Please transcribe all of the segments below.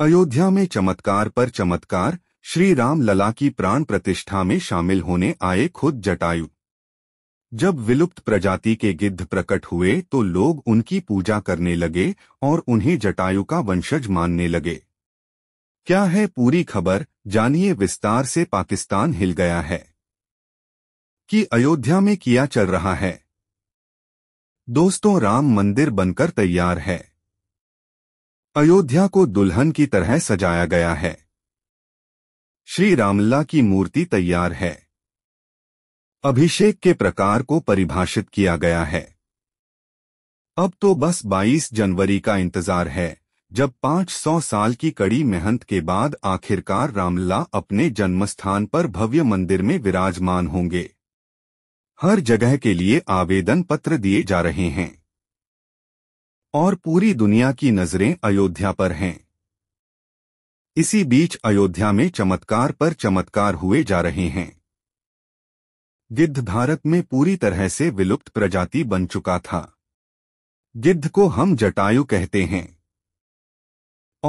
अयोध्या में चमत्कार पर चमत्कार श्री राम लला की प्राण प्रतिष्ठा में शामिल होने आए खुद जटायु जब विलुप्त प्रजाति के गिद्ध प्रकट हुए तो लोग उनकी पूजा करने लगे और उन्हें जटायु का वंशज मानने लगे क्या है पूरी खबर जानिए विस्तार से पाकिस्तान हिल गया है कि अयोध्या में किया चल रहा है दोस्तों राम मंदिर बनकर तैयार है अयोध्या को दुल्हन की तरह सजाया गया है श्री रामला की मूर्ति तैयार है अभिषेक के प्रकार को परिभाषित किया गया है अब तो बस 22 जनवरी का इंतजार है जब 500 साल की कड़ी मेहनत के बाद आखिरकार रामला अपने जन्मस्थान पर भव्य मंदिर में विराजमान होंगे हर जगह के लिए आवेदन पत्र दिए जा रहे हैं और पूरी दुनिया की नजरें अयोध्या पर हैं इसी बीच अयोध्या में चमत्कार पर चमत्कार हुए जा रहे हैं गिद्ध भारत में पूरी तरह से विलुप्त प्रजाति बन चुका था गिद्ध को हम जटायु कहते हैं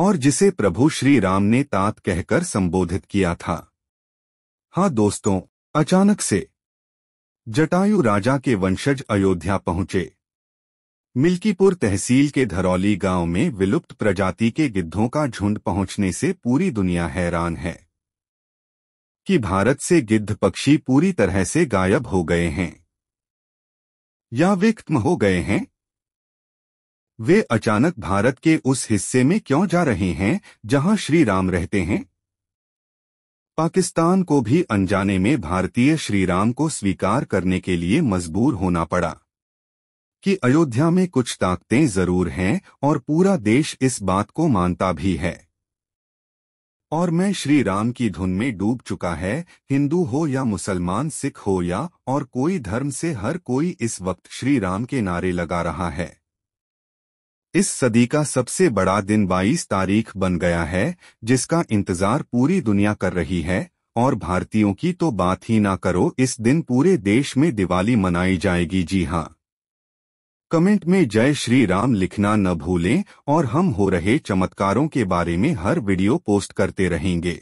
और जिसे प्रभु श्री राम ने तात कहकर संबोधित किया था हाँ दोस्तों अचानक से जटायु राजा के वंशज अयोध्या पहुंचे मिल्कीपुर तहसील के धरौली गांव में विलुप्त प्रजाति के गिद्धों का झुंड पहुंचने से पूरी दुनिया हैरान है कि भारत से गिद्ध पक्षी पूरी तरह से गायब हो गए हैं या विख्म हो गए हैं वे अचानक भारत के उस हिस्से में क्यों जा रहे हैं जहां श्री राम रहते हैं पाकिस्तान को भी अनजाने में भारतीय श्रीराम को स्वीकार करने के लिए मजबूर होना पड़ा कि अयोध्या में कुछ ताकतें जरूर हैं और पूरा देश इस बात को मानता भी है और मैं श्री राम की धुन में डूब चुका है हिंदू हो या मुसलमान सिख हो या और कोई धर्म से हर कोई इस वक्त श्री राम के नारे लगा रहा है इस सदी का सबसे बड़ा दिन 22 तारीख बन गया है जिसका इंतजार पूरी दुनिया कर रही है और भारतीयों की तो बात ही ना करो इस दिन पूरे देश में दिवाली मनाई जाएगी जी हाँ कमेंट में जय श्री राम लिखना न भूलें और हम हो रहे चमत्कारों के बारे में हर वीडियो पोस्ट करते रहेंगे